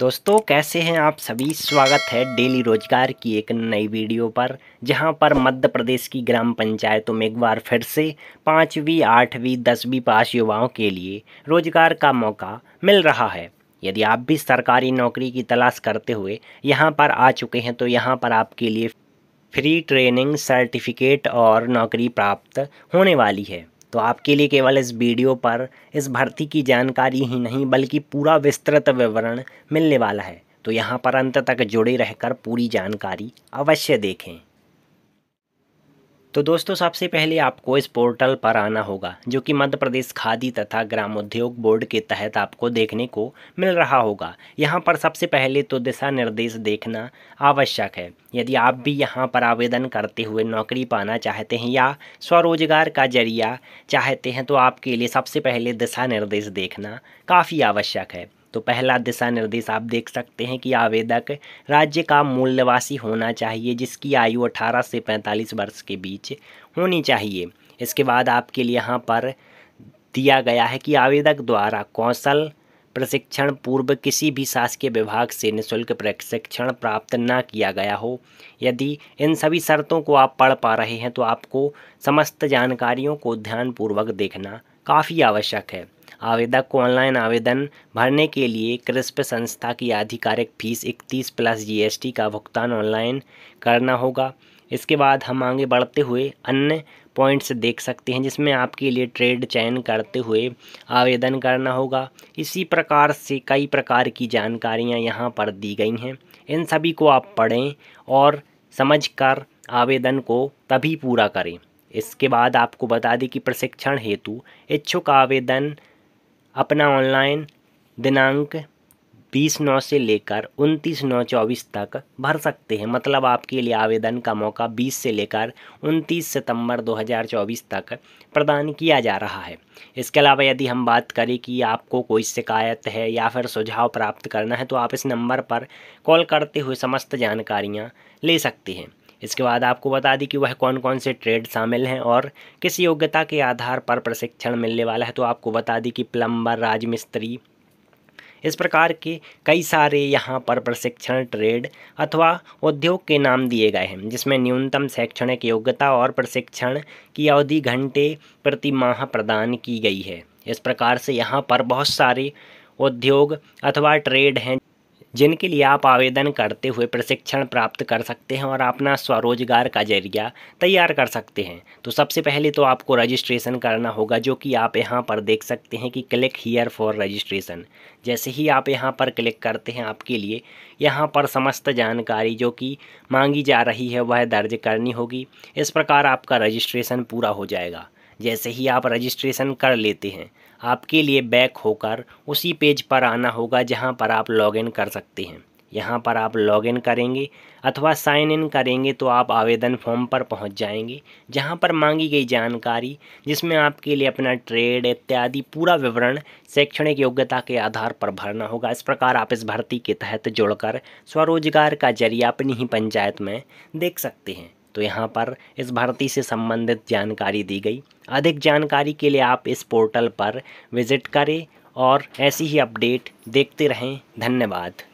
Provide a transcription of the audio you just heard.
दोस्तों कैसे हैं आप सभी स्वागत है डेली रोजगार की एक नई वीडियो पर जहां पर मध्य प्रदेश की ग्राम पंचायतों में एक बार फिर से पाँचवीं आठवीं दसवीं पास युवाओं के लिए रोजगार का मौका मिल रहा है यदि आप भी सरकारी नौकरी की तलाश करते हुए यहां पर आ चुके हैं तो यहां पर आपके लिए फ्री ट्रेनिंग सर्टिफिकेट और नौकरी प्राप्त होने वाली है तो आपके लिए केवल इस वीडियो पर इस भर्ती की जानकारी ही नहीं बल्कि पूरा विस्तृत विवरण मिलने वाला है तो यहाँ पर अंत तक जुड़े रहकर पूरी जानकारी अवश्य देखें तो दोस्तों सबसे पहले आपको इस पोर्टल पर आना होगा जो कि मध्य प्रदेश खादी तथा ग्रामोद्योग बोर्ड के तहत आपको देखने को मिल रहा होगा यहाँ पर सबसे पहले तो दिशा निर्देश देखना आवश्यक है यदि आप भी यहाँ पर आवेदन करते हुए नौकरी पाना चाहते हैं या स्वरोजगार का जरिया चाहते हैं तो आपके लिए सबसे पहले दिशा निर्देश देखना काफ़ी आवश्यक है तो पहला दिशा निर्देश आप देख सकते हैं कि आवेदक राज्य का मूल निवासी होना चाहिए जिसकी आयु 18 से 45 वर्ष के बीच होनी चाहिए इसके बाद आपके लिए यहाँ पर दिया गया है कि आवेदक द्वारा कौशल प्रशिक्षण पूर्व किसी भी शासकीय विभाग से निःशुल्क प्रशिक्षण प्राप्त न किया गया हो यदि इन सभी शर्तों को आप पढ़ पा रहे हैं तो आपको समस्त जानकारियों को ध्यानपूर्वक देखना काफ़ी आवश्यक है आवेदक को ऑनलाइन आवेदन भरने के लिए क्रिस्प संस्था की आधिकारिक फीस इकतीस प्लस जीएसटी का भुगतान ऑनलाइन करना होगा इसके बाद हम आगे बढ़ते हुए अन्य पॉइंट्स देख सकते हैं जिसमें आपके लिए ट्रेड चयन करते हुए आवेदन करना होगा इसी प्रकार से कई प्रकार की जानकारियां यहां पर दी गई हैं इन सभी को आप पढ़ें और समझकर आवेदन को तभी पूरा करें इसके बाद आपको बता दें कि प्रशिक्षण हेतु इच्छुक आवेदन अपना ऑनलाइन दिनांक बीस नौ से लेकर उनतीस नौ चौबीस तक भर सकते हैं मतलब आपके लिए आवेदन का मौका बीस से लेकर उनतीस सितंबर चौबीस तक प्रदान किया जा रहा है इसके अलावा यदि हम बात करें कि आपको कोई शिकायत है या फिर सुझाव प्राप्त करना है तो आप इस नंबर पर कॉल करते हुए समस्त जानकारियाँ ले सकते हैं इसके बाद आपको बता दी कि वह कौन कौन से ट्रेड शामिल हैं और किस योग्यता के आधार पर प्रशिक्षण मिलने वाला है तो आपको बता दी कि प्लम्बर राजमिस्त्री इस प्रकार के कई सारे यहाँ पर प्रशिक्षण ट्रेड अथवा उद्योग के नाम दिए गए हैं जिसमें न्यूनतम शैक्षणिक योग्यता और प्रशिक्षण की अवधि घंटे प्रति माह प्रदान की गई है इस प्रकार से यहाँ पर बहुत सारे उद्योग अथवा ट्रेड हैं जिनके लिए आप आवेदन करते हुए प्रशिक्षण प्राप्त कर सकते हैं और अपना स्वरोजगार का जरिया तैयार कर सकते हैं तो सबसे पहले तो आपको रजिस्ट्रेशन करना होगा जो कि आप यहाँ पर देख सकते हैं कि क्लिक हीयर फॉर रजिस्ट्रेशन जैसे ही आप यहाँ पर क्लिक करते हैं आपके लिए यहाँ पर समस्त जानकारी जो कि मांगी जा रही है वह दर्ज करनी होगी इस प्रकार आपका रजिस्ट्रेशन पूरा हो जाएगा जैसे ही आप रजिस्ट्रेशन कर लेते हैं आपके लिए बैक होकर उसी पेज पर आना होगा जहां पर आप लॉगिन कर सकते हैं यहां पर आप लॉगिन करेंगे अथवा साइन इन करेंगे तो आप आवेदन फॉर्म पर पहुंच जाएंगे जहां पर मांगी गई जानकारी जिसमें आपके लिए अपना ट्रेड इत्यादि पूरा विवरण शैक्षणिक योग्यता के आधार पर भरना होगा इस प्रकार आप इस भर्ती के तहत जुड़कर स्वरोजगार का जरिया अपनी ही पंचायत में देख सकते हैं तो यहाँ पर इस भर्ती से संबंधित जानकारी दी गई अधिक जानकारी के लिए आप इस पोर्टल पर विज़िट करें और ऐसी ही अपडेट देखते रहें धन्यवाद